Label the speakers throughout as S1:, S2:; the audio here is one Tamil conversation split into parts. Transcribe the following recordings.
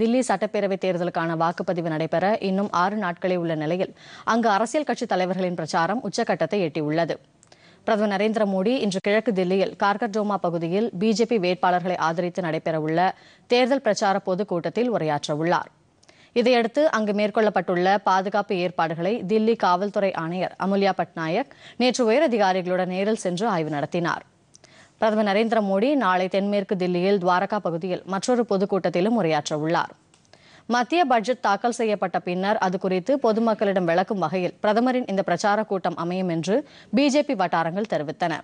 S1: தில்லி சட்டப்பேரவை தேர்தலுக்கான வாக்குப்பதிவு நடைபெற இன்னும் ஆறு நாட்களே உள்ள நிலையில் அங்கு அரசியல் கட்சித் தலைவர்களின் பிரச்சாரம் உச்சக்கட்டத்தை எட்டியுள்ளது பிரதமர் நரேந்திர மோடி இன்று கிழக்கு தில்லியில் கார்கர்டோமா பகுதியில் பிஜேபி வேட்பாளர்களை ஆதரித்து நடைபெறவுள்ள தேர்தல் பிரச்சார பொதுக்கூட்டத்தில் உரையாற்றவுள்ளார் இதையடுத்து அங்கு மேற்கொள்ளப்பட்டுள்ள பாதுகாப்பு ஏற்பாடுகளை தில்லி காவல்துறை ஆணையர் அமுல்யா பட்நாயக் நேற்று உயரதிகாரிகளுடன் நேரில் சென்று ஆய்வு நடத்தினார் பிரதமர் நரேந்திர மோடி நாளை தென்மேற்கு தில்லியில் துவாரகா பகுதியில் மற்றொரு பொதுக்கூட்டத்திலும் உரையாற்ற உள்ளார் மத்திய பட்ஜெட் தாக்கல் செய்யப்பட்ட பின்னர் அது குறித்து பொதுமக்களிடம் விளக்கும் வகையில் பிரதமரின் இந்த பிரச்சார கூட்டம் அமையும் என்று பிஜேபி வட்டாரங்கள் தெரிவித்தன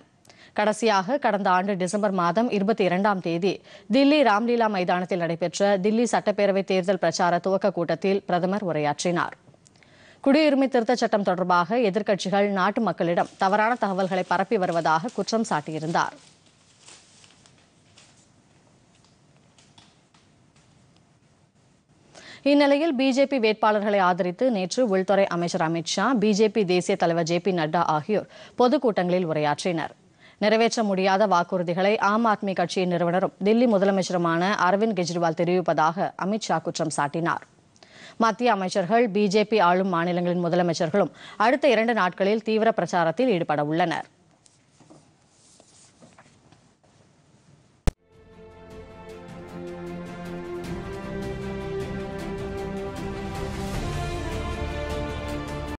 S1: கடைசியாக கடந்த ஆண்டு டிசம்பர் மாதம் இருபத்தி இரண்டாம் தேதி தில்லி ராம்லீலா மைதானத்தில் நடைபெற்ற தில்லி சட்டப்பேரவை தேர்தல் பிரச்சார துவக்க கூட்டத்தில் பிரதமர் உரையாற்றினார் குடியுரிமை திருத்தச் சட்டம் தொடர்பாக எதிர்க்கட்சிகள் நாட்டு மக்களிடம் தவறான தகவல்களை பரப்பி வருவதாக குற்றம் சாட்டியிருந்தாா் இந்நிலையில் பிஜேபி வேட்பாளர்களை ஆதரித்து நேற்று உள்துறை அமைச்சர் அமித்ஷா பிஜேபி தேசிய தலைவர் ஜே பி நட்டா ஆகியோர் பொதுக்கூட்டங்களில் உரையாற்றினர் நிறைவேற்ற முடியாத வாக்குறுதிகளை ஆம் ஆத்மி கட்சியின் நிறுவனரும் தில்லி முதலமைச்சருமான அரவிந்த் கெஜ்ரிவால் தெரிவிப்பதாக அமித்ஷா குற்றம் சாட்டினார் மத்திய அமைச்சர்கள் பிஜேபி ஆளும் மாநிலங்களின் முதலமைச்சர்களும் அடுத்த இரண்டு நாட்களில் தீவிர பிரச்சாரத்தில் ஈடுபட உள்ளனர்